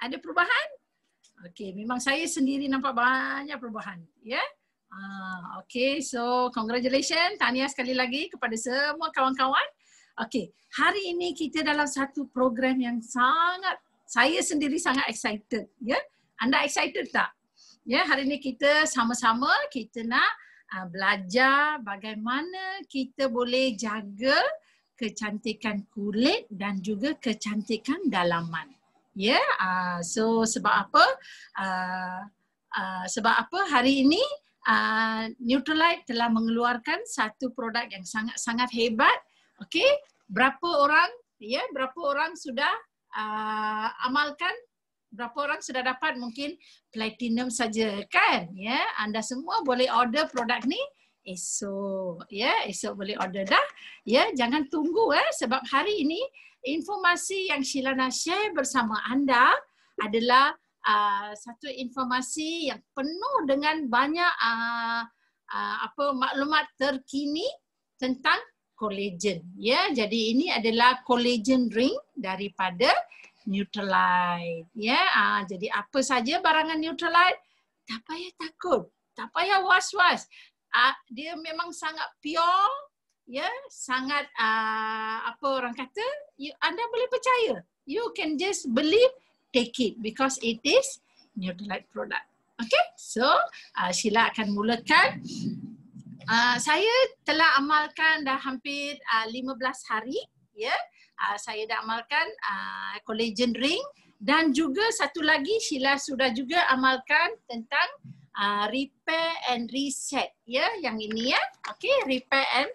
Ada perubahan? okay. memang saya sendiri nampak banyak perubahan. Ya? Yeah? Uh, Okey, so congratulations. Tahniah sekali lagi kepada semua kawan-kawan. Okay, hari ini kita dalam satu program yang sangat, saya sendiri sangat excited. Ya? Yeah? Anda excited tak? Ya, yeah? hari ini kita sama-sama kita nak uh, belajar bagaimana kita boleh jaga kecantikan kulit dan juga kecantikan dalaman. Yeah, ya, uh, so sebab apa? Uh, uh, sebab apa hari ini uh, Neutralite telah mengeluarkan satu produk yang sangat-sangat hebat. Okey, berapa orang? Ya, yeah, berapa orang sudah uh, amalkan? Berapa orang sudah dapat mungkin platinum saja kan? Ya, yeah, anda semua boleh order produk ni esok. Ya, yeah, esok boleh order dah. Ya, yeah, jangan tunggu eh sebab hari ini informasi yang Shilana share bersama anda adalah uh, satu informasi yang penuh dengan banyak uh, uh, apa maklumat terkini tentang collagen. Ya, jadi ini adalah collagen ring daripada Neutralite. Ya, uh, jadi apa saja barangan Neutralite, tak payah takut, tak payah was-was. Uh, dia memang sangat pure ya sangat uh, apa orang kata you, anda boleh percaya you can just believe take it because it is delight product okay so uh, Sheila akan mulakan uh, saya telah amalkan dah hampir uh, 15 hari ya yeah. uh, saya dah amalkan uh, collagen ring dan juga satu lagi Sheila sudah juga amalkan tentang uh, repair and reset ya yeah. yang ini ya yeah. okay repair and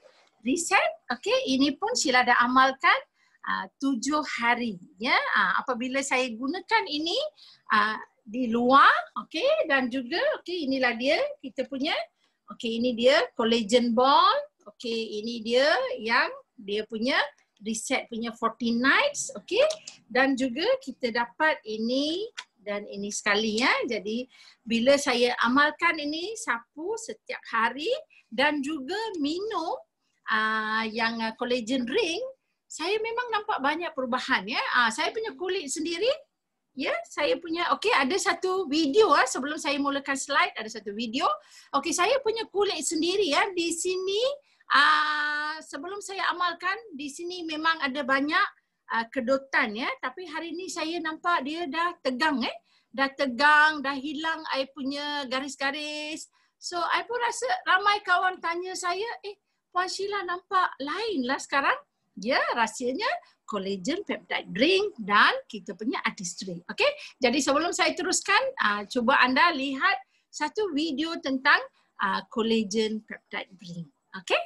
reset. Okey, ini pun sila dah amalkan ah, tujuh hari. Ya, ah, apabila saya gunakan ini ah, di luar, okey, dan juga okey inilah dia kita punya. Okey, ini dia collagen ball. Okey, ini dia yang dia punya reset punya 40 nights, okey. Dan juga kita dapat ini dan ini sekali ya. Jadi bila saya amalkan ini sapu setiap hari dan juga minum uh, yang uh, collagen ring, saya memang nampak banyak perubahan ya. Uh, saya punya kulit sendiri ya, saya punya okay ada satu video uh, sebelum saya mulakan slide ada satu video. Okay saya punya kulit sendiri ya di sini uh, sebelum saya amalkan di sini memang ada banyak uh, kedutan ya, tapi hari ini saya nampak dia dah tegang eh dah tegang, dah hilang Aku punya garis-garis. So, saya pun rasa ramai kawan tanya saya, eh, Puan Sheila nampak lain lah sekarang. Ya, rahsianya collagen peptide drink dan kita punya artistry. Okay, jadi sebelum saya teruskan, uh, cuba anda lihat satu video tentang uh, collagen peptide drink. Okay.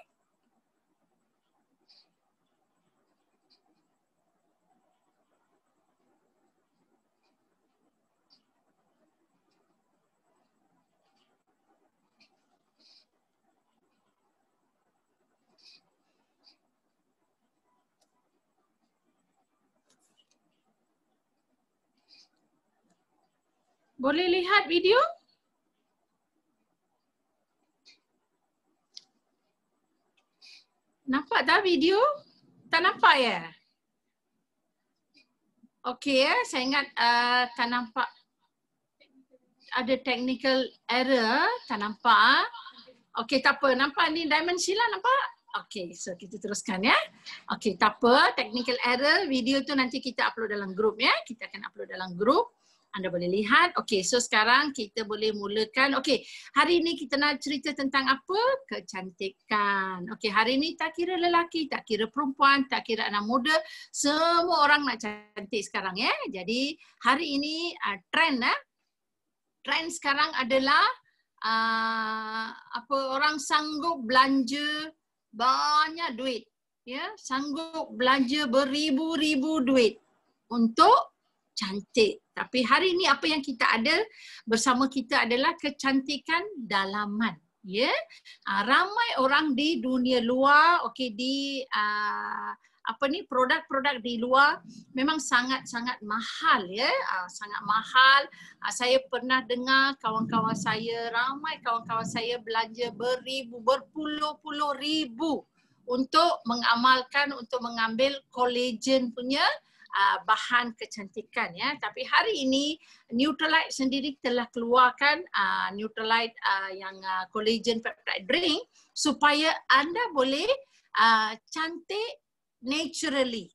Boleh lihat video? Nampak tak video? Tak nampak ya? Okey ya, saya ingat uh, tak nampak ada technical error, tak nampak. Okey, tak apa. Nampak ni Diamond Sheila nampak? Okey, so kita teruskan ya. Okey, tak apa. Technical error, video tu nanti kita upload dalam group ya. Kita akan upload dalam group. Anda boleh lihat. Okey, so sekarang kita boleh mulakan. Okey, hari ini kita nak cerita tentang apa? Kecantikan. Okey, hari ini tak kira lelaki, tak kira perempuan, tak kira anak muda, semua orang nak cantik sekarang ya. Jadi, hari ini uh, trend ya. Eh? Trend sekarang adalah uh, apa orang sanggup belanja banyak duit. Ya, sanggup belanja beribu-ribu duit untuk cantik. Tapi hari ini apa yang kita ada bersama kita adalah kecantikan dalaman. Ya, yeah? uh, ramai orang di dunia luar, okay di uh, apa ni produk-produk di luar memang sangat-sangat mahal, ya, yeah? uh, sangat mahal. Uh, saya pernah dengar kawan-kawan saya ramai kawan-kawan saya belanja beribu berpuluh-puluh ribu untuk mengamalkan untuk mengambil collagen punya Uh, bahan kecantikan ya tapi hari ini Neutralite sendiri telah keluarkan uh, Neutralite uh, yang uh, collagen peptide drink supaya anda boleh uh, cantik naturally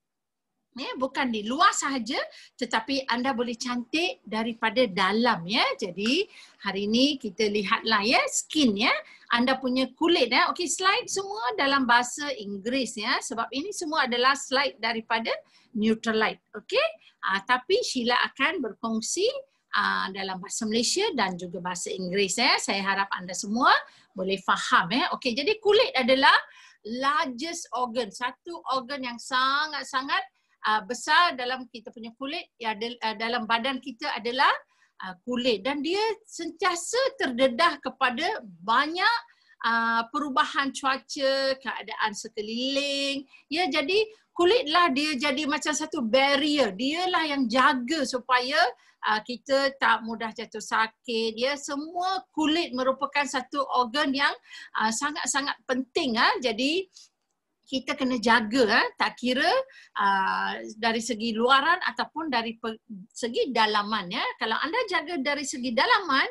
ya bukan di luar sahaja tetapi anda boleh cantik daripada dalam ya jadi hari ini kita lihatlah ya skin ya anda punya kulit ya okey slide semua dalam bahasa Inggeris ya sebab ini semua adalah slide daripada Neutralite okey uh, tapi Sheila akan berkongsi uh, dalam bahasa Malaysia dan juga bahasa Inggeris ya saya harap anda semua boleh faham ya okey jadi kulit adalah largest organ satu organ yang sangat-sangat uh, besar dalam kita punya kulit ya ada, uh, dalam badan kita adalah uh, kulit dan dia sentiasa terdedah kepada banyak uh, perubahan cuaca, keadaan sekeliling. Ya jadi kulitlah dia jadi macam satu barrier. Dialah yang jaga supaya uh, kita tak mudah jatuh sakit. Ya semua kulit merupakan satu organ yang uh, sangat-sangat penting ah. Ha? Jadi kita kena jaga eh. tak kira uh, dari segi luaran ataupun dari segi dalaman ya kalau anda jaga dari segi dalaman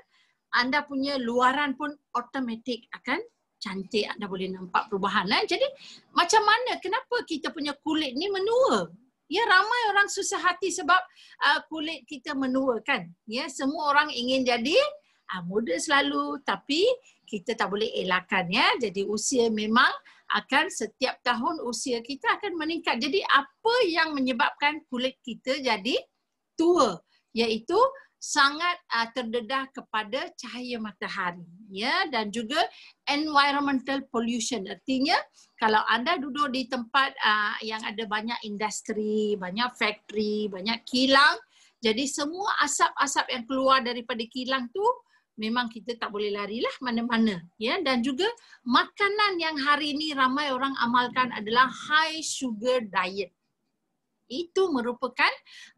anda punya luaran pun otomatik akan cantik anda boleh nampak perubahan eh? jadi macam mana kenapa kita punya kulit ni menua ya ramai orang susah hati sebab uh, kulit kita menua kan ya semua orang ingin jadi uh, muda selalu tapi kita tak boleh elakkan ya jadi usia memang akan setiap tahun usia kita akan meningkat. Jadi apa yang menyebabkan kulit kita jadi tua? Iaitu sangat uh, terdedah kepada cahaya matahari ya dan juga environmental pollution artinya kalau anda duduk di tempat uh, yang ada banyak industri banyak factory banyak kilang jadi semua asap-asap yang keluar daripada kilang tu memang kita tak boleh larilah mana-mana ya dan juga makanan yang hari ini ramai orang amalkan adalah high sugar diet itu merupakan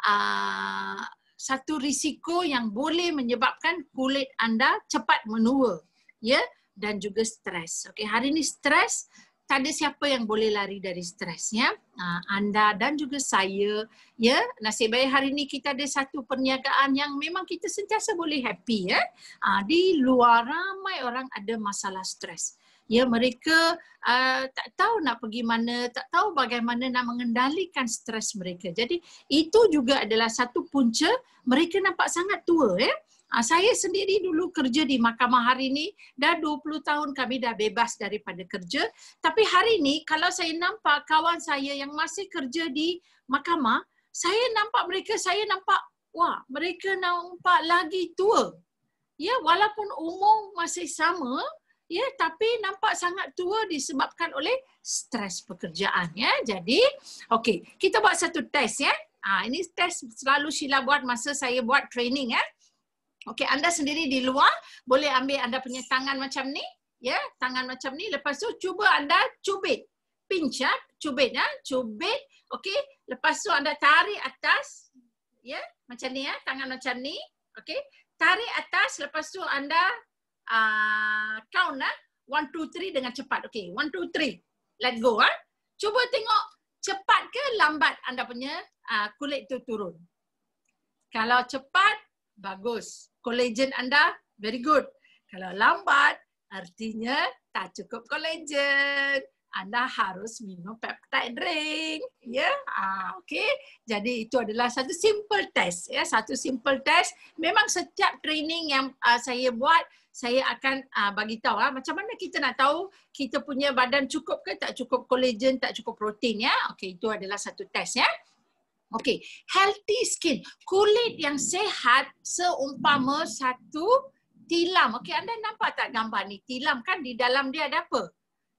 uh, satu risiko yang boleh menyebabkan kulit anda cepat menua ya dan juga stres okey hari ini stres tak ada siapa yang boleh lari dari stres ya. Ah, anda dan juga saya ya. Nasib baik hari ini kita ada satu perniagaan yang memang kita sentiasa boleh happy ya. Ah, di luar ramai orang ada masalah stres. Ya mereka uh, tak tahu nak pergi mana, tak tahu bagaimana nak mengendalikan stres mereka. Jadi itu juga adalah satu punca mereka nampak sangat tua ya. Ah, saya sendiri dulu kerja di mahkamah hari ini, dah 20 tahun kami dah bebas daripada kerja. Tapi hari ini, kalau saya nampak kawan saya yang masih kerja di mahkamah, saya nampak mereka, saya nampak, wah, mereka nampak lagi tua. Ya, walaupun umur masih sama, ya, tapi nampak sangat tua disebabkan oleh stres pekerjaan. Ya. Jadi, okey, kita buat satu test. Ya. Ha, ini test selalu sila buat masa saya buat training. Ya. Okey, anda sendiri di luar boleh ambil anda punya tangan macam ni, ya, yeah, tangan macam ni. Lepas tu cuba anda cubit. Pinch ya, cubit ya, cubit. Okey, lepas tu anda tarik atas. Ya, yeah, macam ni ya, tangan macam ni. Okey. Tarik atas lepas tu anda a uh, count ah. One, two, three dengan cepat. Okay, one, two, three. Let go. Ah. Cuba tengok cepat ke lambat anda punya uh, kulit tu turun. Kalau cepat, bagus. Collagen anda, very good. Kalau lambat, artinya tak cukup collagen. Anda harus minum peptide drink. Ya, yeah? ah, okay. Jadi itu adalah satu simple test. Ya, yeah? satu simple test. Memang setiap training yang uh, saya buat, saya akan uh, bagi tahu uh, macam mana kita nak tahu kita punya badan cukup ke tak cukup collagen, tak cukup protein ya. Okey, itu adalah satu test ya. Okay, healthy skin. Kulit yang sehat seumpama satu tilam. Okay, anda nampak tak gambar ni? Tilam kan di dalam dia ada apa?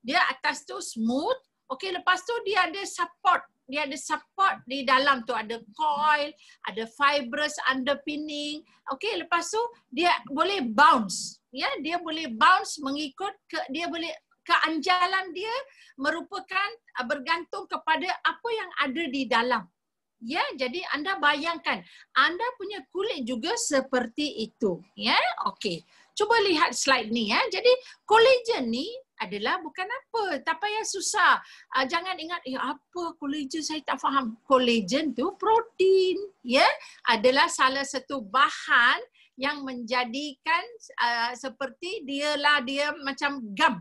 Dia atas tu smooth. Okay, lepas tu dia ada support. Dia ada support di dalam tu. Ada coil, ada fibrous underpinning. Okay, lepas tu dia boleh bounce. Ya, yeah, dia boleh bounce mengikut ke, dia boleh keanjalan dia merupakan uh, bergantung kepada apa yang ada di dalam. Ya, jadi anda bayangkan anda punya kulit juga seperti itu. Ya, okey. Cuba lihat slide ni ya. Jadi kolagen ni adalah bukan apa, tak payah susah. Ah, jangan ingat, ya apa kolagen saya tak faham. Kolagen tu protein, ya. Adalah salah satu bahan yang menjadikan uh, seperti dialah dia macam gam.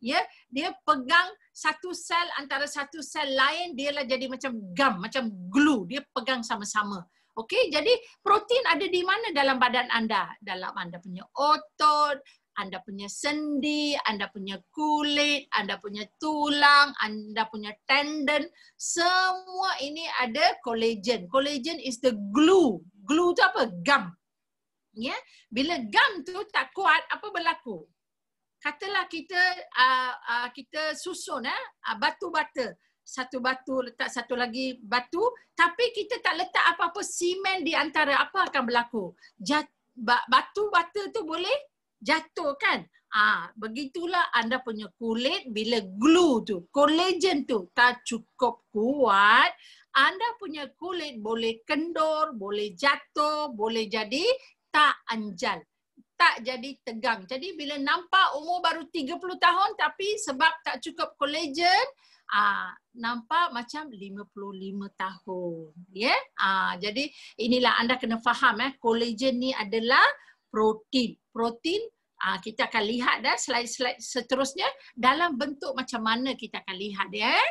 Ya, dia pegang satu sel antara satu sel lain dialah jadi macam gam, macam glue. Dia pegang sama-sama. Okey, jadi protein ada di mana dalam badan anda? Dalam anda punya otot, anda punya sendi, anda punya kulit, anda punya tulang, anda punya tendon. Semua ini ada collagen. Collagen is the glue. Glue tu apa? Gum. Ya? Yeah? Bila gum tu tak kuat, apa berlaku? katalah kita uh, uh, kita susun eh uh, batu bata satu batu letak satu lagi batu tapi kita tak letak apa-apa simen di antara apa akan berlaku Jat, batu bata tu boleh jatuh kan ah uh, begitulah anda punya kulit bila glue tu collagen tu tak cukup kuat anda punya kulit boleh kendur, boleh jatuh boleh jadi tak anjal tak jadi tegang. Jadi bila nampak umur baru 30 tahun tapi sebab tak cukup kolagen, ah nampak macam 55 tahun. Ya? Yeah? Ah jadi inilah anda kena faham eh kolagen ni adalah protein. Protein ah kita akan lihat dah slide-slide seterusnya dalam bentuk macam mana kita akan lihat ya. Eh?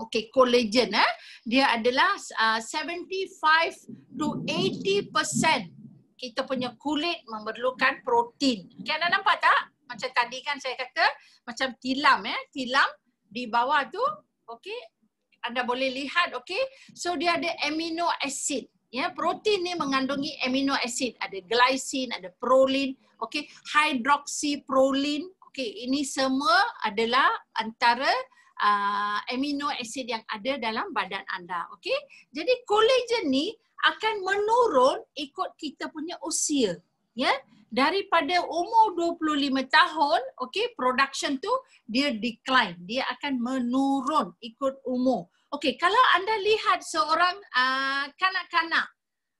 Okey, kolagen eh dia adalah uh, ah, 75 to 80% kita punya kulit memerlukan protein. Okay, anda nampak tak? Macam tadi kan saya kata, macam tilam eh. Tilam di bawah tu, okay. Anda boleh lihat, okay. So, dia ada amino acid. Ya, protein ni mengandungi amino acid. Ada glisin, ada proline, okay. Hydroxyproline, okay. Ini semua adalah antara uh, amino acid yang ada dalam badan anda, okay. Jadi, collagen ni akan menurun ikut kita punya usia ya daripada umur 25 tahun okey production tu dia decline dia akan menurun ikut umur okey kalau anda lihat seorang uh, kanak-kanak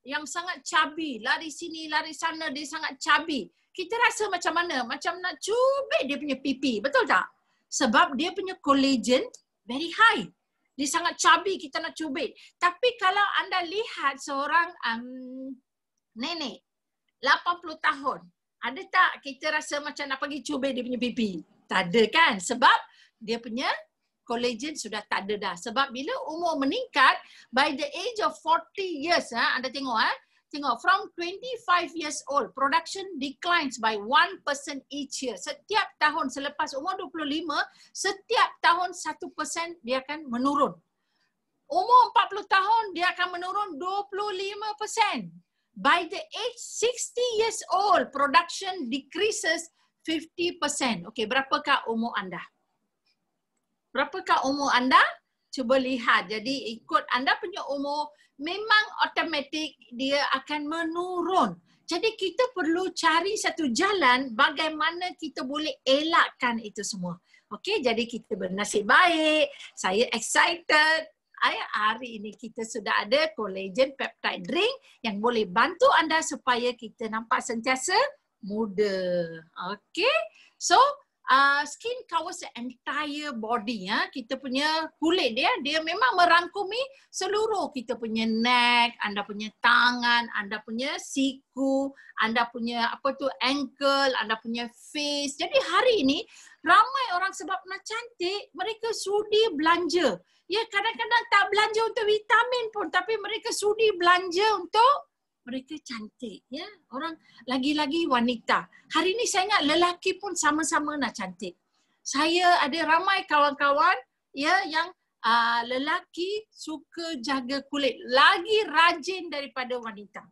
yang sangat cabi lari sini lari sana dia sangat cabi kita rasa macam mana macam nak cubit dia punya pipi betul tak sebab dia punya collagen very high dia sangat cabi kita nak cubit. Tapi kalau anda lihat seorang um, nenek 80 tahun, ada tak kita rasa macam nak pergi cubit dia punya pipi? Tak ada kan? Sebab dia punya collagen sudah tak ada dah. Sebab bila umur meningkat, by the age of 40 years, ha, anda tengok, ah, Tengok, from 25 years old, production declines by 1% each year. Setiap tahun selepas umur 25, setiap tahun 1% dia akan menurun. Umur 40 tahun, dia akan menurun 25%. By the age 60 years old, production decreases 50%. Okey, berapakah umur anda? Berapakah umur anda? Cuba lihat. Jadi ikut anda punya umur, memang otomatik dia akan menurun. Jadi kita perlu cari satu jalan bagaimana kita boleh elakkan itu semua. Okey, jadi kita bernasib baik. Saya excited. Hari ini kita sudah ada collagen peptide drink yang boleh bantu anda supaya kita nampak sentiasa muda. Okey, so uh, Ah, skin covers the entire body ya uh, kita punya kulit dia dia memang merangkumi seluruh kita punya neck anda punya tangan anda punya siku anda punya apa tu ankle anda punya face jadi hari ini ramai orang sebab nak cantik mereka sudi belanja ya kadang-kadang tak belanja untuk vitamin pun tapi mereka sudi belanja untuk mereka cantik ya orang lagi-lagi wanita hari ini saya ingat lelaki pun sama-sama nak cantik saya ada ramai kawan-kawan ya yang uh, lelaki suka jaga kulit lagi rajin daripada wanita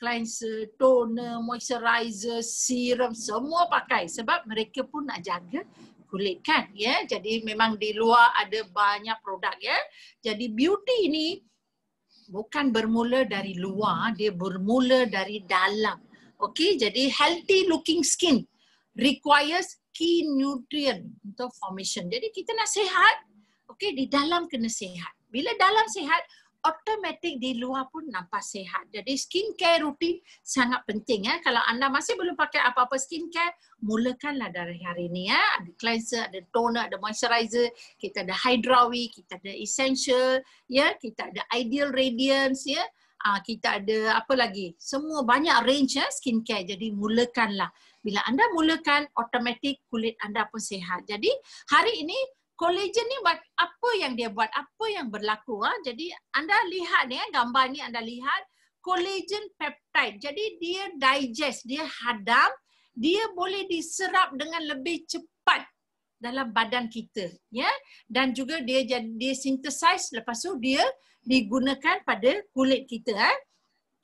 cleanser toner moisturizer serum semua pakai sebab mereka pun nak jaga kulit kan ya jadi memang di luar ada banyak produk ya jadi beauty ni bukan bermula dari luar, dia bermula dari dalam. okay? jadi healthy looking skin requires key nutrient untuk formation. Jadi kita nak sihat, okay? di dalam kena sihat. Bila dalam sihat, automatic di luar pun nampak sehat. Jadi skincare rutin sangat penting ya. Kalau anda masih belum pakai apa-apa skincare, mulakanlah dari hari ini ya. Eh. Ada cleanser, ada toner, ada moisturizer, kita ada hydrawi, kita ada essential, ya, kita ada ideal radiance ya. Ah kita ada apa lagi? Semua banyak range ya skincare. Jadi mulakanlah. Bila anda mulakan, automatic kulit anda pun sehat. Jadi hari ini collagen ni buat apa yang dia buat, apa yang berlaku. Ha? Jadi anda lihat ni ha, gambar ni anda lihat collagen peptide. Jadi dia digest, dia hadam, dia boleh diserap dengan lebih cepat dalam badan kita. ya. Dan juga dia jadi, sintesis lepas tu dia digunakan pada kulit kita. Ha?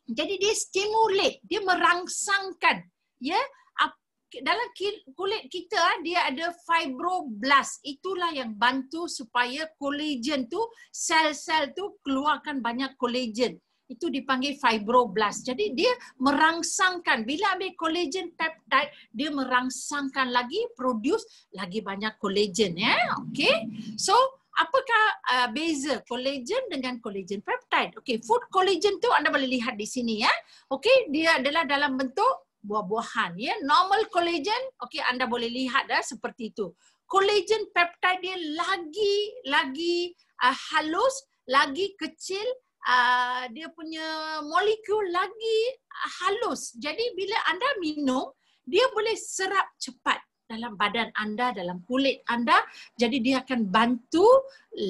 Jadi dia stimulate, dia merangsangkan ya dalam kulit kita ah, dia ada fibroblast. Itulah yang bantu supaya kolagen tu sel-sel tu keluarkan banyak kolagen. Itu dipanggil fibroblast. Jadi dia merangsangkan bila ambil kolagen peptide dia merangsangkan lagi produce lagi banyak kolagen ya. Okey. So Apakah uh, beza collagen dengan kolagen peptide? Okey, food kolagen tu anda boleh lihat di sini ya. Okey, dia adalah dalam bentuk buah-buahan ya normal collagen okey anda boleh lihat dah seperti itu collagen peptide dia lagi lagi uh, halus lagi kecil uh, dia punya molekul lagi uh, halus jadi bila anda minum dia boleh serap cepat dalam badan anda dalam kulit anda jadi dia akan bantu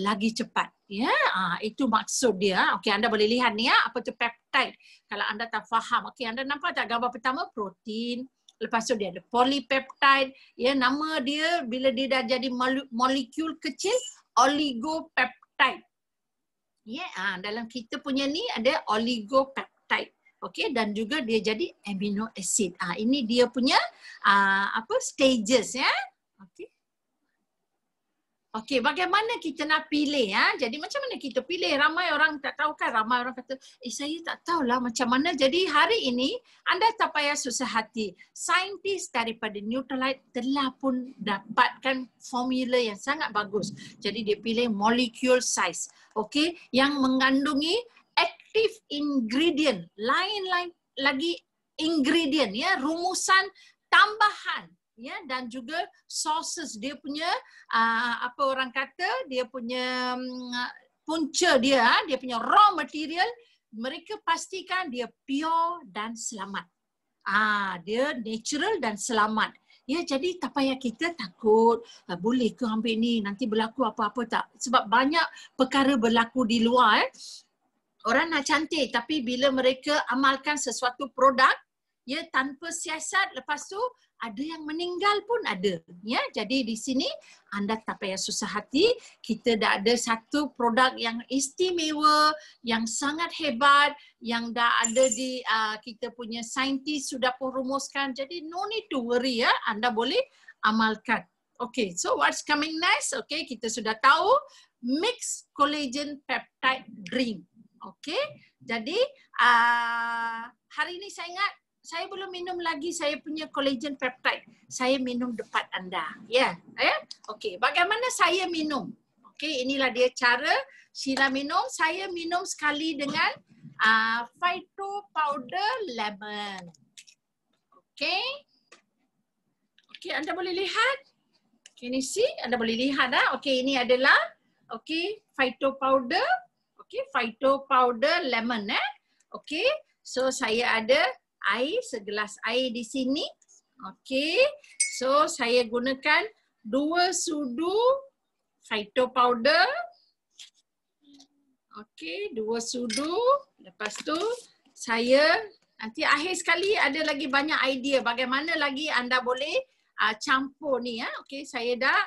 lagi cepat ya yeah, uh, itu maksud dia okey anda boleh lihat ni ya apa tu peptide kalau anda tak faham, okay anda nampak tak gambar pertama protein, lepas tu dia ada polipeptide, ya nama dia bila dia dah jadi molekul kecil oligopeptide. Ya, yeah, ha, dalam kita punya ni ada oligopeptide. Okey dan juga dia jadi amino acid. Ah ini dia punya ah, apa stages ya. Okey, bagaimana kita nak pilih? Ha? Jadi macam mana kita pilih? Ramai orang tak tahu kan? Ramai orang kata, eh saya tak tahulah macam mana. Jadi hari ini, anda tak payah susah hati. Saintis daripada Neutralite telah pun dapatkan formula yang sangat bagus. Jadi dia pilih molecule size. Okey, yang mengandungi active ingredient. Lain-lain lagi ingredient ya. Rumusan tambahan ya dan juga sources dia punya uh, apa orang kata dia punya um, punca dia ah, dia punya raw material mereka pastikan dia pure dan selamat ah uh, dia natural dan selamat ya jadi tak payah kita takut uh, boleh ke ambil ni nanti berlaku apa-apa tak sebab banyak perkara berlaku di luar eh. orang nak cantik tapi bila mereka amalkan sesuatu produk ya tanpa siasat lepas tu ada yang meninggal pun ada ya jadi di sini anda tak payah susah hati kita dah ada satu produk yang istimewa yang sangat hebat yang dah ada di uh, kita punya saintis sudah pun rumuskan jadi no need to worry ya anda boleh amalkan okay so what's coming next okay kita sudah tahu mix collagen peptide drink okay jadi uh, hari ini saya ingat saya belum minum lagi saya punya collagen peptide. Saya minum depan anda. Ya. Yeah. Yeah? Okey, bagaimana saya minum? Okey, inilah dia cara Sila minum. Saya minum sekali dengan uh, phyto powder lemon. Okey. Okey, anda boleh lihat. Ini si? Anda boleh lihat dah. Okey, ini adalah okay, phyto powder. Okey, phyto powder lemon eh. Okey. So saya ada air, segelas air di sini. Okey. So saya gunakan dua sudu phyto powder. Okey, dua sudu. Lepas tu saya nanti akhir sekali ada lagi banyak idea bagaimana lagi anda boleh uh, campur ni ya. Okey, saya dah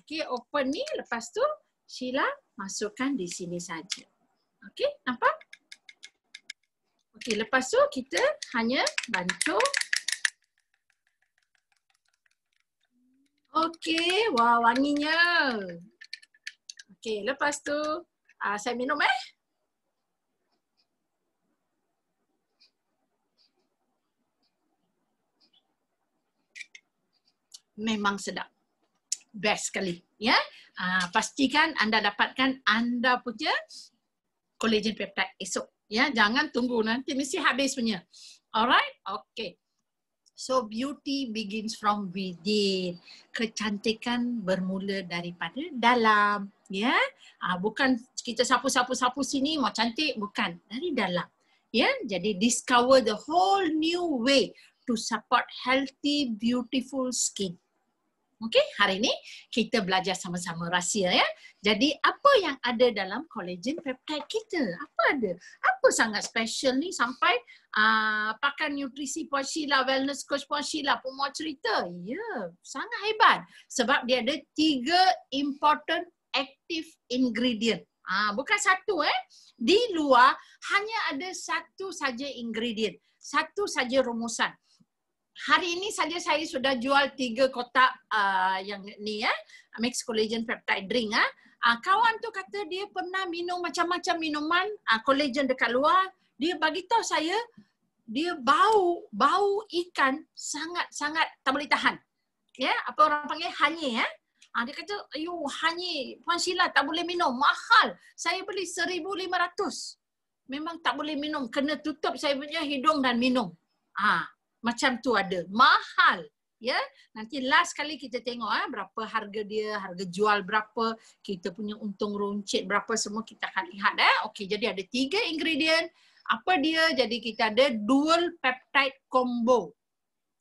okey open ni lepas tu Sheila masukkan di sini saja. Okey, nampak? Okey, lepas tu kita hanya bancuh. Okey, wah wanginya. Okey, lepas tu uh, saya minum eh. Memang sedap. Best sekali. Ya? Uh, pastikan anda dapatkan anda punya collagen peptide esok. Ya, jangan tunggu nanti mesti habis punya. Alright? Okay. So beauty begins from within. Kecantikan bermula daripada dalam. Ya, ah, bukan kita sapu-sapu-sapu sini mau cantik. Bukan. Dari dalam. Ya, jadi discover the whole new way to support healthy, beautiful skin. Okey, hari ini kita belajar sama-sama rahsia ya. Jadi apa yang ada dalam collagen peptide kita? Apa ada? Apa sangat special ni sampai uh, ah, pakar nutrisi Puan Sheila, wellness coach Puan Sheila pun mau cerita. Ya, yeah, sangat hebat. Sebab dia ada tiga important active ingredient. Ah, bukan satu eh. Di luar hanya ada satu saja ingredient. Satu saja rumusan hari ini saja saya sudah jual tiga kotak uh, yang ni ya, eh, mix collagen peptide drink ya. ah. Uh, kawan tu kata dia pernah minum macam-macam minuman uh, ah, collagen dekat luar, dia bagi tahu saya dia bau bau ikan sangat-sangat tak boleh tahan. Ya, yeah, apa orang panggil hanyi ya. Eh? Ha, dia kata, ayo hanyi Puan Sila tak boleh minum, mahal. Saya beli RM1,500. Memang tak boleh minum, kena tutup saya punya hidung dan minum. Ah, ha, macam tu ada. Mahal. Ya, nanti last kali kita tengok eh, berapa harga dia, harga jual berapa, kita punya untung runcit berapa semua kita akan lihat. Eh. Okey, jadi ada tiga ingredient. Apa dia? Jadi kita ada dual peptide combo.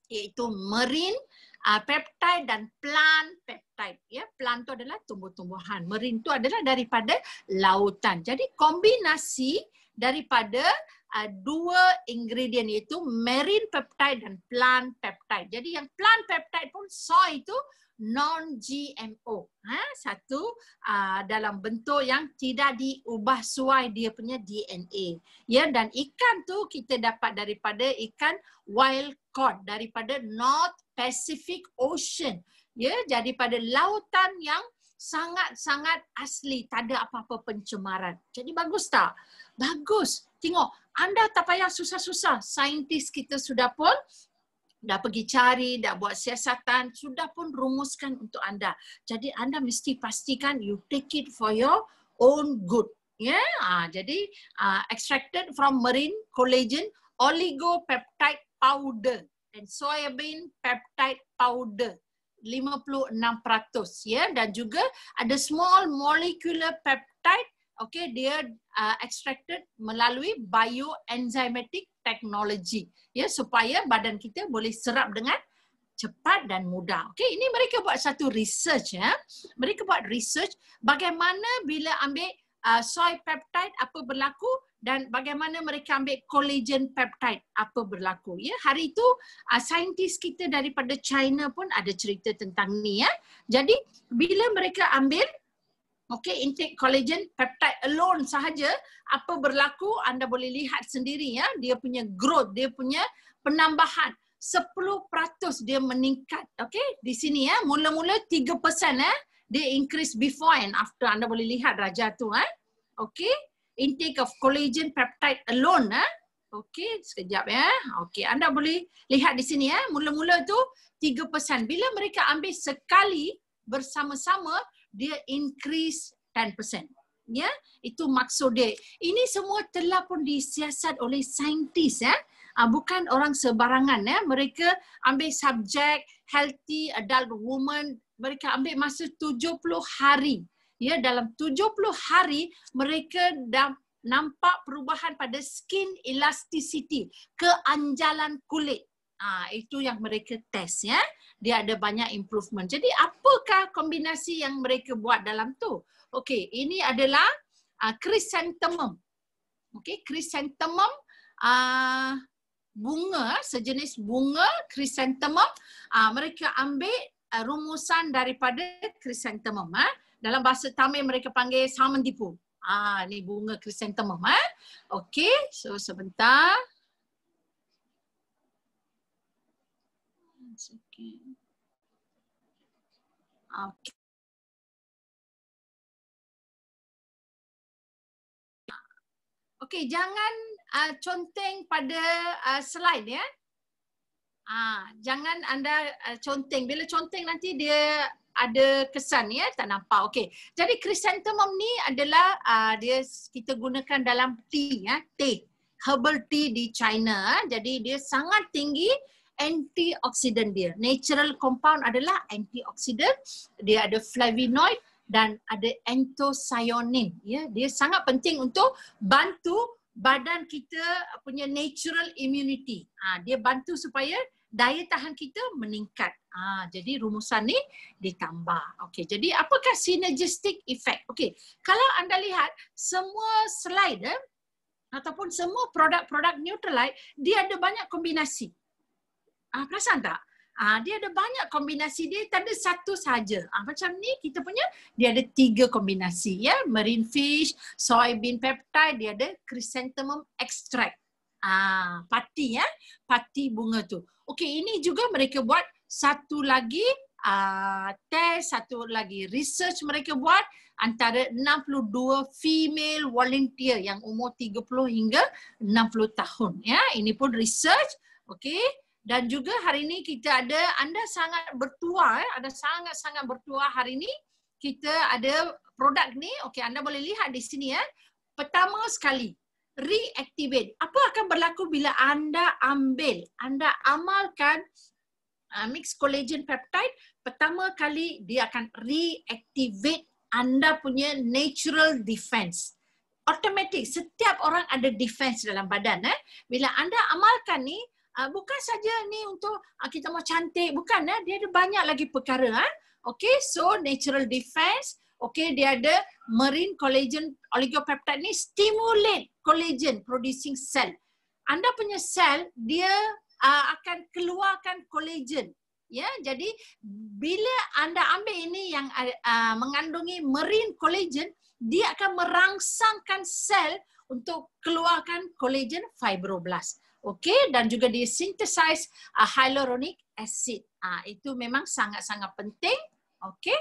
Iaitu marine uh, peptide dan plant peptide. Ya, plant tu adalah tumbuh-tumbuhan. Marine tu adalah daripada lautan. Jadi kombinasi daripada uh, dua ingredient iaitu marine peptide dan plant peptide. Jadi yang plant peptide pun soy itu non GMO. Ha satu uh, dalam bentuk yang tidak diubah suai dia punya DNA. Ya dan ikan tu kita dapat daripada ikan wild cod daripada North Pacific Ocean. Ya jadi pada lautan yang sangat-sangat asli, tak ada apa-apa pencemaran. Jadi bagus tak? Bagus. Tengok, anda tak payah susah-susah. Saintis kita sudah pun dah pergi cari, dah buat siasatan, sudah pun rumuskan untuk anda. Jadi anda mesti pastikan you take it for your own good. Yeah, ya? ha, jadi uh, extracted from marine collagen oligopeptide powder and soybean peptide powder 56% ya yeah? dan juga ada small molecular peptide okay dia uh, extracted melalui bioenzymatic technology ya supaya badan kita boleh serap dengan cepat dan mudah. Okay, ini mereka buat satu research ya. Mereka buat research bagaimana bila ambil uh, soy peptide apa berlaku dan bagaimana mereka ambil collagen peptide apa berlaku ya. Hari itu uh, saintis kita daripada China pun ada cerita tentang ni ya. Jadi bila mereka ambil Okay, intake collagen peptide alone sahaja apa berlaku anda boleh lihat sendiri ya dia punya growth dia punya penambahan 10% dia meningkat Okay, di sini ya mula-mula 3% eh ya. dia increase before and after anda boleh lihat raja tu eh okey intake of collagen peptide alone eh ya. okay sekejap ya eh? okey anda boleh lihat di sini eh mula-mula tu 3% bila mereka ambil sekali bersama-sama dia increase 10% ya itu maksud dia ini semua telah pun disiasat oleh saintis ya ah, bukan orang sebarangan ya mereka ambil subjek healthy adult woman mereka ambil masa 70 hari ya dalam 70 hari mereka dah nampak perubahan pada skin elasticity keanjalan kulit ah itu yang mereka test ya uh, dia ada banyak improvement. Jadi apakah kombinasi yang mereka buat dalam tu? Okey, ini adalah uh, chrysanthemum. Okey, chrysanthemum uh, bunga, sejenis bunga chrysanthemum. Uh, mereka ambil uh, rumusan daripada chrysanthemum. Ha? Dalam bahasa Tamil mereka panggil samandipu. Ah, uh, ini bunga chrysanthemum. Ha? Okey, so Sebentar. Okay. Okay, jangan uh, conteng pada uh, slide ya. Ah, jangan anda uh, conteng. Bila conteng nanti dia ada kesan ya, tak nampak. Okey. Jadi chrysanthemum ni adalah uh, dia kita gunakan dalam tea ya, teh. Herbal tea di China. Ya. Jadi dia sangat tinggi antioksidan dia. Natural compound adalah antioksidan. Dia ada flavonoid dan ada anthocyanin. Ya, dia sangat penting untuk bantu badan kita punya natural immunity. Ha, dia bantu supaya daya tahan kita meningkat. Ha, jadi rumusan ni ditambah. Okey, jadi apakah synergistic effect? Okey, kalau anda lihat semua slide eh, ataupun semua produk-produk neutralite, dia ada banyak kombinasi. Ah, perasan tak? Ah, dia ada banyak kombinasi dia, tak ada satu saja. Ah, macam ni kita punya, dia ada tiga kombinasi. ya Marine fish, soybean peptide, dia ada chrysanthemum extract. Ah, pati ya, pati bunga tu. Okey, ini juga mereka buat satu lagi ah test, satu lagi research mereka buat antara 62 female volunteer yang umur 30 hingga 60 tahun. Ya, ini pun research. Okey, dan juga hari ini kita ada anda sangat bertuah eh anda sangat-sangat bertuah hari ini kita ada produk ni okey anda boleh lihat di sini eh pertama sekali reactivate apa akan berlaku bila anda ambil anda amalkan uh, mix collagen peptide pertama kali dia akan reactivate anda punya natural defense automatic setiap orang ada defense dalam badan eh bila anda amalkan ni uh, bukan saja ni untuk uh, kita mau cantik bukan eh dia ada banyak lagi perkara eh? Ah. okey so natural defense okey dia ada marine collagen oligopeptide ni stimulate collagen producing cell anda punya sel dia uh, akan keluarkan collagen ya jadi bila anda ambil ini yang uh, mengandungi marine collagen dia akan merangsangkan sel untuk keluarkan collagen fibroblast. Okey dan juga di synthesize uh, hyaluronic acid. Ah uh, itu memang sangat-sangat penting, Okey,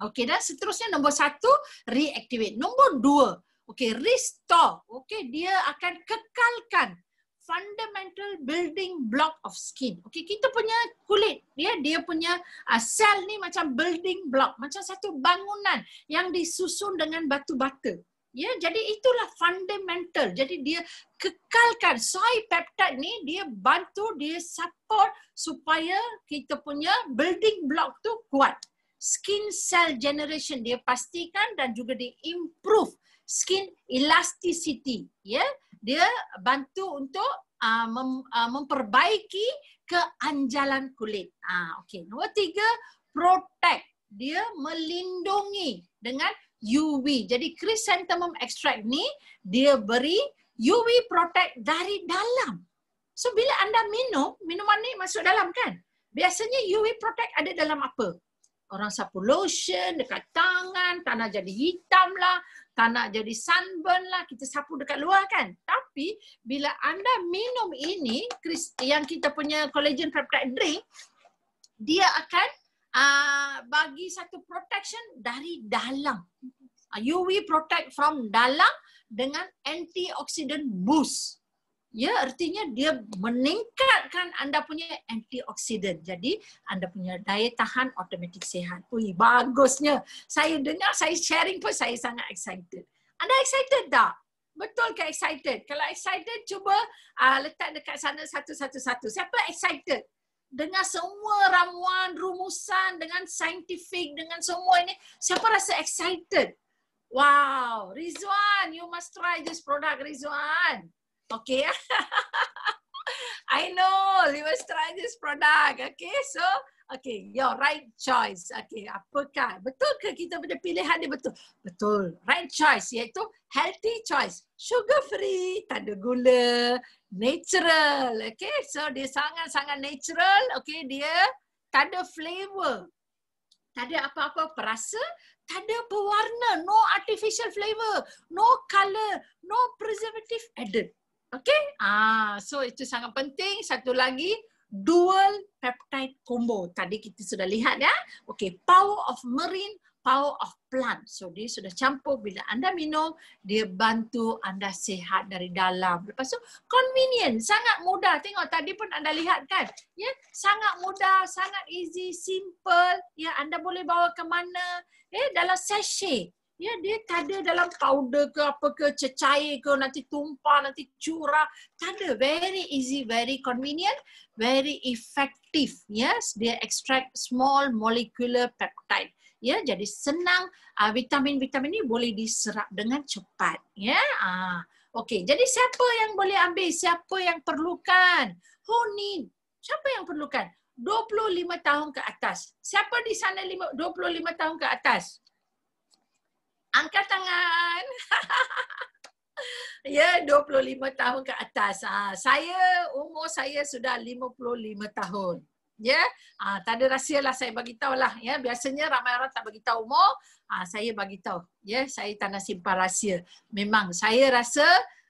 okey dan seterusnya nombor satu reactivate. Nombor dua, okey restore. Okey dia akan kekalkan fundamental building block of skin. Okey kita punya kulit dia ya, dia punya uh, sel ni macam building block macam satu bangunan yang disusun dengan batu bata. Ya, jadi itulah fundamental. Jadi dia kekalkan soy peptide ni dia bantu dia support supaya kita punya building block tu kuat. Skin cell generation dia pastikan dan juga dia improve skin elasticity, ya. Dia bantu untuk uh, mem, uh, memperbaiki keanjalan kulit. Ah, uh, okey. Nombor tiga, protect. Dia melindungi dengan UV. Jadi chrysanthemum extract ni dia beri UV protect dari dalam. So bila anda minum, minuman ni masuk dalam kan? Biasanya UV protect ada dalam apa? Orang sapu lotion dekat tangan, tak nak jadi hitam lah, tak nak jadi sunburn lah, kita sapu dekat luar kan? Tapi bila anda minum ini, yang kita punya collagen peptide drink, dia akan Ah, bagi satu protection dari dalam. Ah, UV protect from dalam dengan antioxidant boost. Ya, artinya dia meningkatkan anda punya antioksidan. Jadi, anda punya daya tahan otomatik sehat. Ui, bagusnya. Saya dengar, saya sharing pun saya sangat excited. Anda excited tak? Betul ke excited? Kalau excited, cuba uh, letak dekat sana satu-satu-satu. Siapa excited? dengan semua ramuan, rumusan, dengan saintifik, dengan semua ini, siapa rasa excited? Wow, Rizwan, you must try this product, Rizwan. Okay. I know you must try this product. Okay, so okay, your right choice. Okay, apakah? Betul ke kita punya pilihan ni betul? Betul. Right choice iaitu healthy choice. Sugar free, tak ada gula, natural. Okay, so dia sangat-sangat natural. Okay, dia tak ada flavor. Tak ada apa-apa perasa, tak ada pewarna, no artificial flavor, no color, no preservative added. Okay? Ah, so itu sangat penting. Satu lagi, dual peptide combo. Tadi kita sudah lihat ya. Okay, power of marine, power of plant. So dia sudah campur bila anda minum, dia bantu anda sehat dari dalam. Lepas tu, convenient. Sangat mudah. Tengok tadi pun anda lihat kan. Ya, sangat mudah, sangat easy, simple. Ya, anda boleh bawa ke mana. Eh dalam sachet ya dia kada dalam powder ke apa ke cecair ke nanti tumpah nanti curah kada very easy very convenient very effective yes dia extract small molecular peptide ya jadi senang ah, vitamin-vitamin ni boleh diserap dengan cepat ya ah uh, okey jadi siapa yang boleh ambil siapa yang perlukan who need siapa yang perlukan 25 tahun ke atas. Siapa di sana 25 tahun ke atas? angkat tangan. ya, 25 tahun ke atas. Ha, saya, umur saya sudah 55 tahun. Ya, ha, tak ada rahsia lah saya bagi tahu lah. Ya, biasanya ramai orang tak bagi tahu umur. Ha, saya bagi tahu. Yeah, saya tak nak simpan rahsia. Memang saya rasa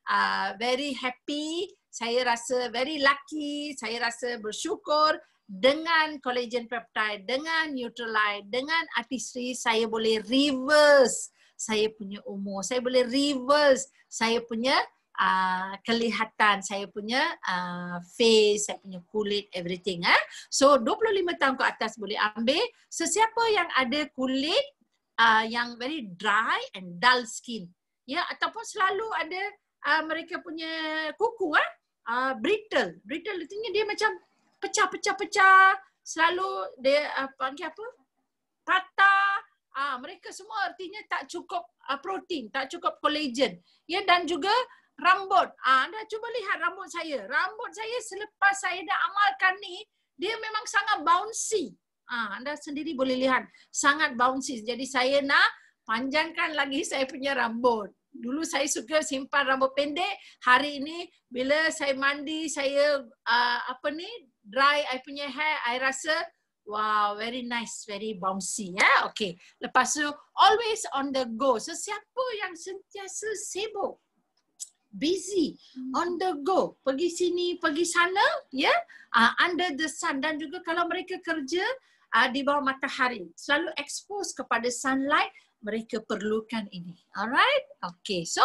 uh, very happy. Saya rasa very lucky. Saya rasa bersyukur dengan collagen peptide, dengan neutralite, dengan artistry saya boleh reverse saya punya umur. Saya boleh reverse saya punya uh, kelihatan, saya punya uh, face, saya punya kulit, everything. Eh? So, 25 tahun ke atas boleh ambil. Sesiapa yang ada kulit uh, yang very dry and dull skin. Ya, yeah? ataupun selalu ada uh, mereka punya kuku, eh? uh, brittle. Brittle itu dia macam pecah-pecah-pecah. Selalu dia uh, panggil apa? Patah. Ah mereka semua artinya tak cukup uh, protein, tak cukup collagen. Ya dan juga rambut. Ah anda cuba lihat rambut saya. Rambut saya selepas saya dah amalkan ni, dia memang sangat bouncy. Ah anda sendiri boleh lihat sangat bouncy. Jadi saya nak panjangkan lagi saya punya rambut. Dulu saya suka simpan rambut pendek. Hari ini bila saya mandi, saya uh, apa ni, dry I punya hair, I rasa Wow, very nice, very bouncy. Ya, yeah? okay. Lepas tu, always on the go. So, siapa yang sentiasa sibuk? Busy, hmm. on the go. Pergi sini, pergi sana. Ya, yeah? uh, under the sun. Dan juga kalau mereka kerja uh, di bawah matahari. Selalu expose kepada sunlight. Mereka perlukan ini. Alright? Okay, so...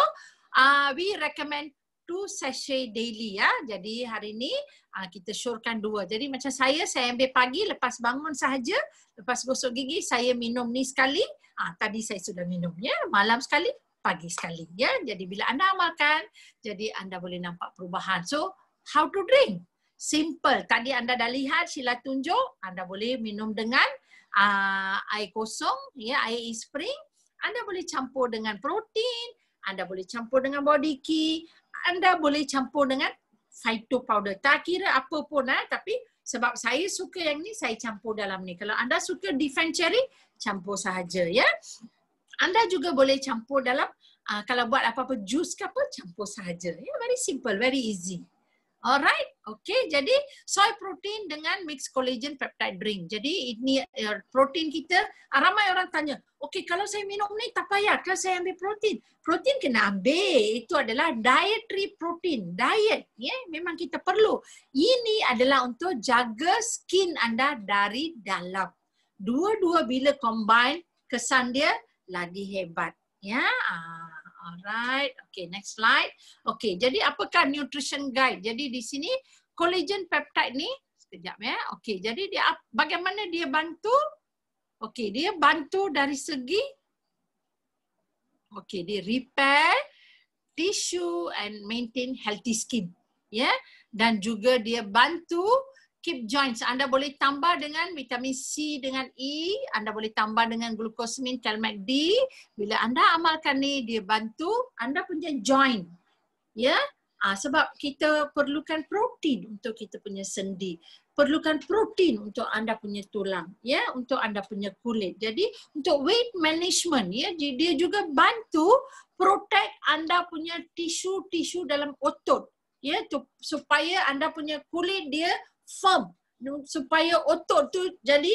Uh, we recommend satu sachet daily ya. Jadi hari ini ah, kita syorkan dua. Jadi macam saya saya ambil pagi lepas bangun sahaja, lepas gosok gigi saya minum ni sekali. Ah tadi saya sudah minum ya, malam sekali, pagi sekali ya. Jadi bila anda amalkan, jadi anda boleh nampak perubahan. So how to drink? Simple. Tadi anda dah lihat sila tunjuk, anda boleh minum dengan uh, air kosong ya, air spring. Anda boleh campur dengan protein, anda boleh campur dengan body key, anda boleh campur dengan saito powder. Tak kira apa pun eh, tapi sebab saya suka yang ni, saya campur dalam ni. Kalau anda suka defense cherry, campur sahaja ya. Anda juga boleh campur dalam, uh, kalau buat apa-apa jus ke apa, campur sahaja. Ya, very simple, very easy. Alright, okay. Jadi soy protein dengan mix collagen peptide drink. Jadi ini eh, protein kita. Ah, ramai orang tanya, okay kalau saya minum ni tak payah ke saya ambil protein? Protein kena ambil. Itu adalah dietary protein. Diet, ya. Yeah? Memang kita perlu. Ini adalah untuk jaga skin anda dari dalam. Dua-dua bila combine, kesan dia lagi hebat. Ya. Yeah? Alright. Okay, next slide. Okay, jadi apakah nutrition guide? Jadi di sini collagen peptide ni sekejap ya. Okay, jadi dia bagaimana dia bantu? Okay, dia bantu dari segi Okay, dia repair tissue and maintain healthy skin. Ya, yeah? dan juga dia bantu keep joints. Anda boleh tambah dengan vitamin C dengan E. Anda boleh tambah dengan glukosamin telmet D. Bila anda amalkan ni, dia bantu anda punya joint. Ya? Ah, sebab kita perlukan protein untuk kita punya sendi. Perlukan protein untuk anda punya tulang. Ya? Untuk anda punya kulit. Jadi, untuk weight management, ya, dia juga bantu protect anda punya tisu-tisu dalam otot ya tu, supaya anda punya kulit dia firm supaya otot tu jadi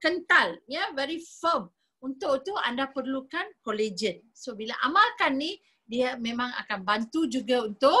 kental ya yeah, very firm untuk itu anda perlukan collagen so bila amalkan ni dia memang akan bantu juga untuk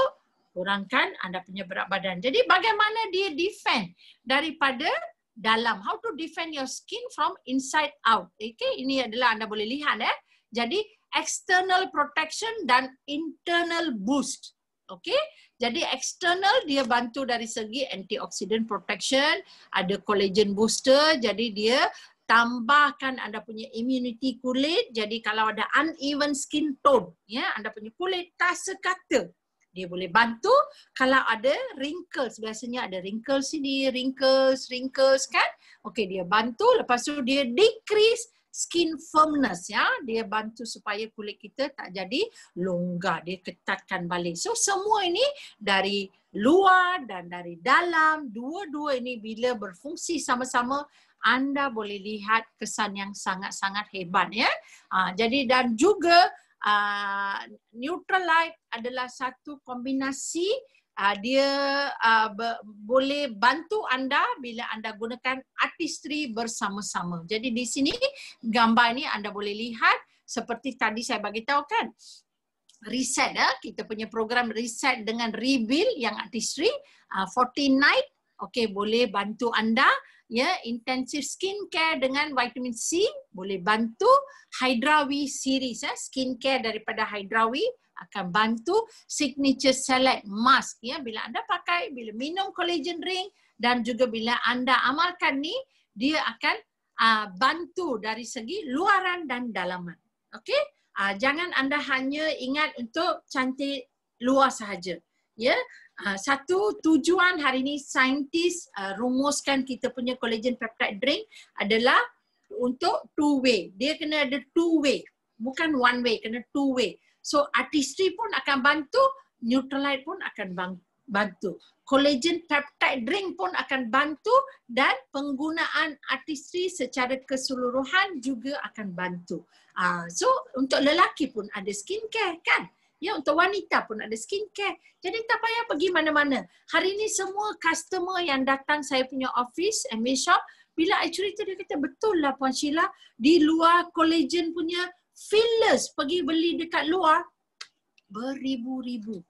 kurangkan anda punya berat badan jadi bagaimana dia defend daripada dalam how to defend your skin from inside out okay ini adalah anda boleh lihat ya eh? jadi external protection dan internal boost Okay, jadi eksternal dia bantu dari segi antioksidan protection, ada collagen booster, jadi dia tambahkan anda punya immunity kulit. Jadi kalau ada uneven skin tone, ya anda punya kulit tak sekata, dia boleh bantu. Kalau ada wrinkles, biasanya ada wrinkles sini, wrinkles, wrinkles kan? Okey, dia bantu. Lepas tu dia decrease skin firmness ya dia bantu supaya kulit kita tak jadi longgar dia ketatkan balik so semua ini dari luar dan dari dalam dua-dua ini bila berfungsi sama-sama anda boleh lihat kesan yang sangat-sangat hebat ya ha, jadi dan juga uh, ah, neutral light adalah satu kombinasi uh, dia uh, be- boleh bantu anda bila anda gunakan artistry bersama-sama. Jadi di sini gambar ini anda boleh lihat seperti tadi saya bagi tahu kan reset eh? kita punya program reset dengan rebuild yang artistry uh, ah, 40 night okey boleh bantu anda ya intensive skin care dengan vitamin C boleh bantu Hydrawi series eh skin care daripada Hydrawi akan bantu signature select mask ya bila anda pakai bila minum collagen ring dan juga bila anda amalkan ni dia akan uh, bantu dari segi luaran dan dalaman okey uh, jangan anda hanya ingat untuk cantik luar sahaja ya uh, satu tujuan hari ini saintis uh, rumuskan kita punya collagen peptide drink adalah untuk two way dia kena ada two way bukan one way kena two way So artistry pun akan bantu, neutralite pun akan bantu. Collagen peptide drink pun akan bantu dan penggunaan artistry secara keseluruhan juga akan bantu. uh, so untuk lelaki pun ada skincare kan? Ya untuk wanita pun ada skincare. Jadi tak payah pergi mana-mana. Hari ini semua customer yang datang saya punya office and shop bila I cerita dia kata betul lah Puan Sheila di luar collagen punya fillers pergi beli dekat luar beribu-ribu.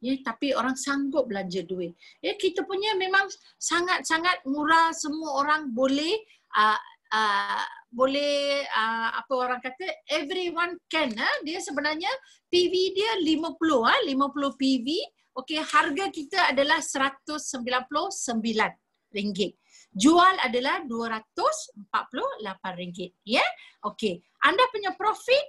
Ya, tapi orang sanggup belanja duit. Ya, kita punya memang sangat-sangat murah semua orang boleh uh, uh, boleh uh, apa orang kata everyone can ha? dia sebenarnya PV dia 50 ah ha? 50 PV okey harga kita adalah 199 ringgit jual adalah RM248. Ya. Yeah? Okey. Anda punya profit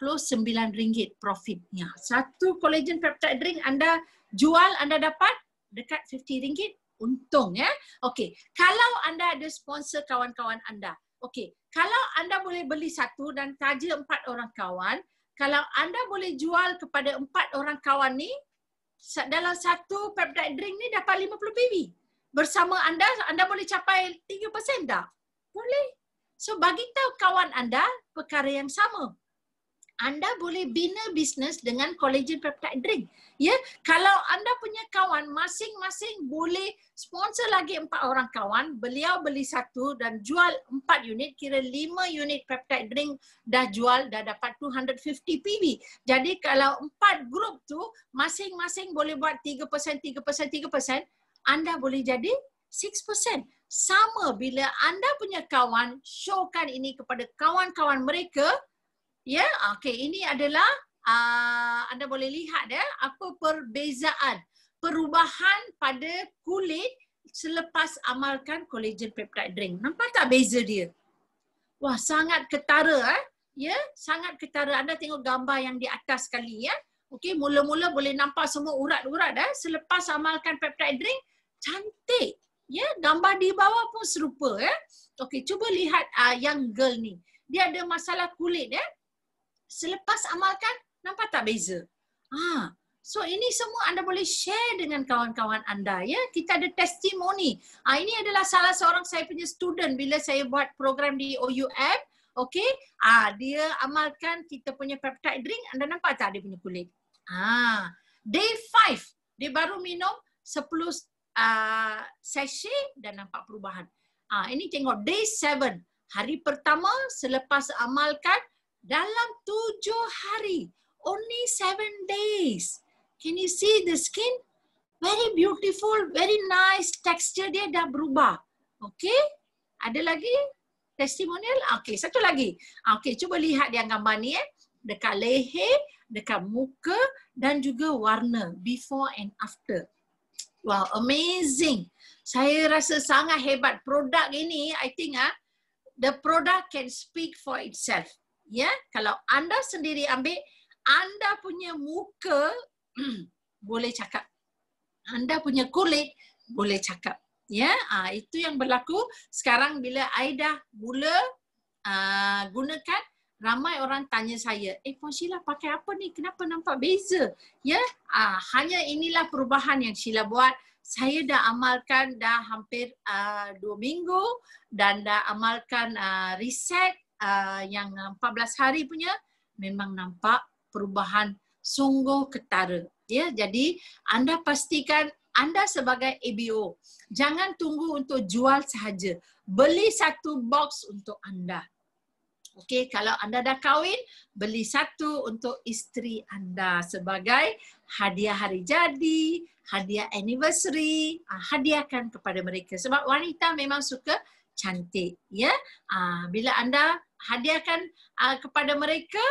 RM49 profitnya. Satu collagen peptide drink anda jual anda dapat dekat RM50 untung ya. Yeah? Okey. Kalau anda ada sponsor kawan-kawan anda. Okey. Kalau anda boleh beli satu dan saja empat orang kawan, kalau anda boleh jual kepada empat orang kawan ni dalam satu peptide drink ni dapat 50 baby bersama anda, anda boleh capai 3% dah Boleh. So bagi tahu kawan anda perkara yang sama. Anda boleh bina bisnes dengan collagen peptide drink. Ya, kalau anda punya kawan masing-masing boleh sponsor lagi empat orang kawan, beliau beli satu dan jual empat unit, kira lima unit peptide drink dah jual dah dapat 250 pb Jadi kalau empat grup tu masing-masing boleh buat 3%, 3%, 3%, anda boleh jadi 6%. Sama bila anda punya kawan showkan ini kepada kawan-kawan mereka. Ya, yeah? okey ini adalah uh, anda boleh lihat ya yeah? apa perbezaan perubahan pada kulit selepas amalkan collagen peptide drink. Nampak tak beza dia? Wah, sangat ketara eh. Ya, sangat ketara. Anda tengok gambar yang di atas sekali ya. Okey, mula-mula boleh nampak semua urat-urat dah. Eh? Selepas amalkan peptide drink, cantik. Ya, gambar di bawah pun serupa ya. Okey, cuba lihat uh, ah, yang girl ni. Dia ada masalah kulit ya. Selepas amalkan nampak tak beza? Ha. So ini semua anda boleh share dengan kawan-kawan anda ya. Kita ada testimoni. Ha, ini adalah salah seorang saya punya student bila saya buat program di OUM. Okay, ha, ah, dia amalkan kita punya peptide drink. Anda nampak tak dia punya kulit? Ha. Day 5, dia baru minum 10 Uh, Sesi dan nampak perubahan. Uh, ini tengok day 7. Hari pertama selepas amalkan dalam 7 hari. Only 7 days. Can you see the skin? Very beautiful, very nice texture dia dah berubah. Okay? Ada lagi? Testimonial? Okay, satu lagi. Ah, okay, cuba lihat dia gambar ni eh. Dekat leher, dekat muka dan juga warna. Before and after. Wow, amazing. Saya rasa sangat hebat produk ini. I think ah the product can speak for itself. Ya, yeah? kalau anda sendiri ambil anda punya muka boleh cakap. Anda punya kulit boleh cakap. Ya, yeah? ah itu yang berlaku sekarang bila Aida mula uh, gunakan ramai orang tanya saya, eh Puan Sheila pakai apa ni? Kenapa nampak beza? Ya, ah, hanya inilah perubahan yang Sheila buat. Saya dah amalkan dah hampir uh, dua minggu dan dah amalkan uh, ah, reset uh, ah, yang 14 hari punya. Memang nampak perubahan sungguh ketara. Ya, jadi anda pastikan anda sebagai ABO, jangan tunggu untuk jual sahaja. Beli satu box untuk anda. Okey, kalau anda dah kahwin, beli satu untuk isteri anda sebagai hadiah hari jadi, hadiah anniversary, ah, hadiahkan kepada mereka. Sebab wanita memang suka cantik, ya. Ah, bila anda hadiahkan ah, kepada mereka,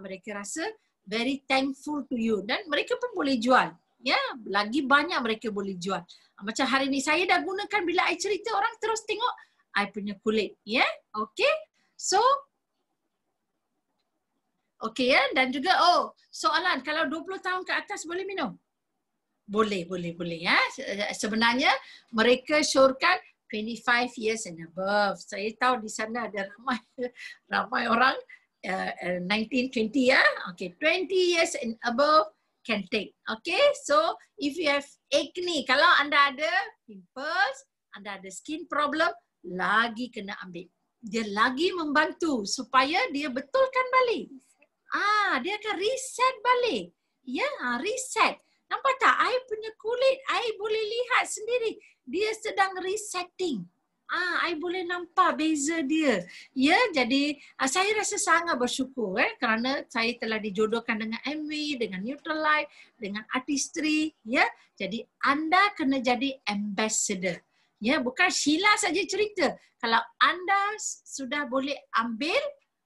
mereka rasa very thankful to you dan mereka pun boleh jual. Ya, lagi banyak mereka boleh jual. Macam hari ni saya dah gunakan bila saya cerita orang terus tengok saya punya kulit, ya. Okey. So, Okey ya dan juga oh soalan kalau 20 tahun ke atas boleh minum? Boleh, boleh, boleh ya. Sebenarnya mereka syorkan 25 years and above. Saya tahu di sana ada ramai ramai orang uh, 19, 20 ya. Okey, 20 years and above can take. Okey, so if you have acne, kalau anda ada pimples, anda ada skin problem, lagi kena ambil. Dia lagi membantu supaya dia betulkan balik. Ah, dia akan reset balik. Ya, yeah, reset. Nampak tak? Air punya kulit, air boleh lihat sendiri. Dia sedang resetting. Ah, I boleh nampak beza dia. Ya, jadi ah, saya rasa sangat bersyukur eh, kerana saya telah dijodohkan dengan MV, dengan Neutral Life, dengan artistry. Ya, jadi anda kena jadi ambassador. Ya, bukan Sheila saja cerita. Kalau anda sudah boleh ambil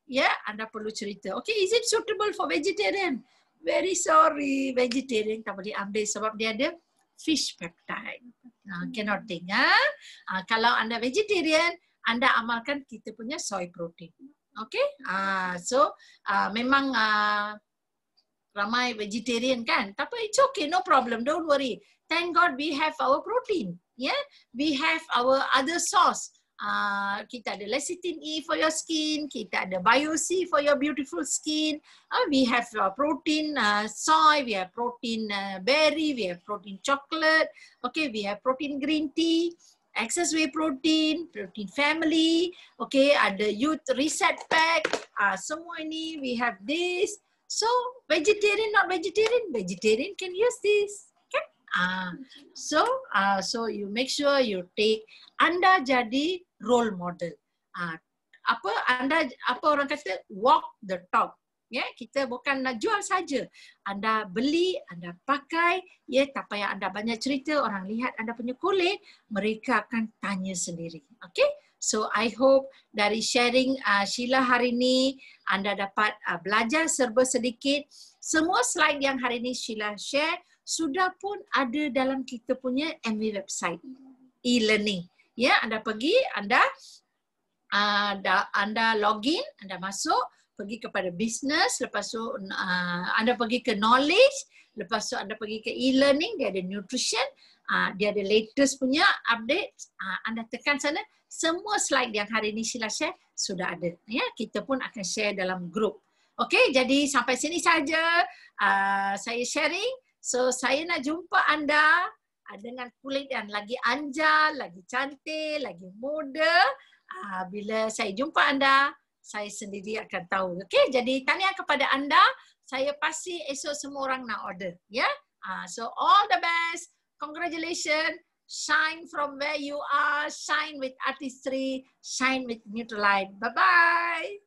yeah, anda perlu cerita. Okay, is it suitable for vegetarian? Very sorry, vegetarian tak boleh ambil sebab dia ada fish peptide. Uh, cannot dengar. Ha? Uh, ah, kalau anda vegetarian, anda amalkan kita punya soy protein. Okay, uh, so uh, memang uh, ramai vegetarian kan? Tapi it's okay, no problem, don't worry. Thank God we have our protein. Yeah, we have our other source uh, kita ada lecithin E for your skin, kita ada bio C for your beautiful skin. Uh, we have uh, protein uh, soy, we have protein uh, berry, we have protein chocolate. Okay, we have protein green tea, excess whey protein, protein family. Okay, ada youth reset pack. Uh, semua ini we have this. So vegetarian not vegetarian, vegetarian can use this. Ah, so ah, so you make sure you take anda jadi role model. Ah, apa anda apa orang kata walk the talk. Ya, yeah, kita bukan nak jual saja. Anda beli, anda pakai, ya yeah, tak payah anda banyak cerita, orang lihat anda punya kulit, mereka akan tanya sendiri. Okay? So I hope dari sharing uh, Sheila hari ini anda dapat uh, belajar serba sedikit. Semua slide yang hari ini Sheila share sudah pun ada dalam kita punya MV website e-learning. Ya, anda pergi, anda anda, ah, anda login, anda masuk, pergi kepada business, lepas tu uh, anda pergi ke knowledge, lepas tu anda pergi ke e-learning, dia ada nutrition, uh, dia ada latest punya update, uh, anda tekan sana, semua slide yang hari ini Sheila share sudah ada. Ya, kita pun akan share dalam group. Okey, jadi sampai sini saja uh, saya sharing. So saya nak jumpa anda ah, dengan kulit yang lagi anjal, lagi cantik, lagi muda. Ah, bila saya jumpa anda, saya sendiri akan tahu. Okay, jadi tanya kepada anda, saya pasti esok semua orang nak order. Ya, yeah? so all the best. Congratulations. Shine from where you are. Shine with artistry. Shine with neutral light. Bye-bye.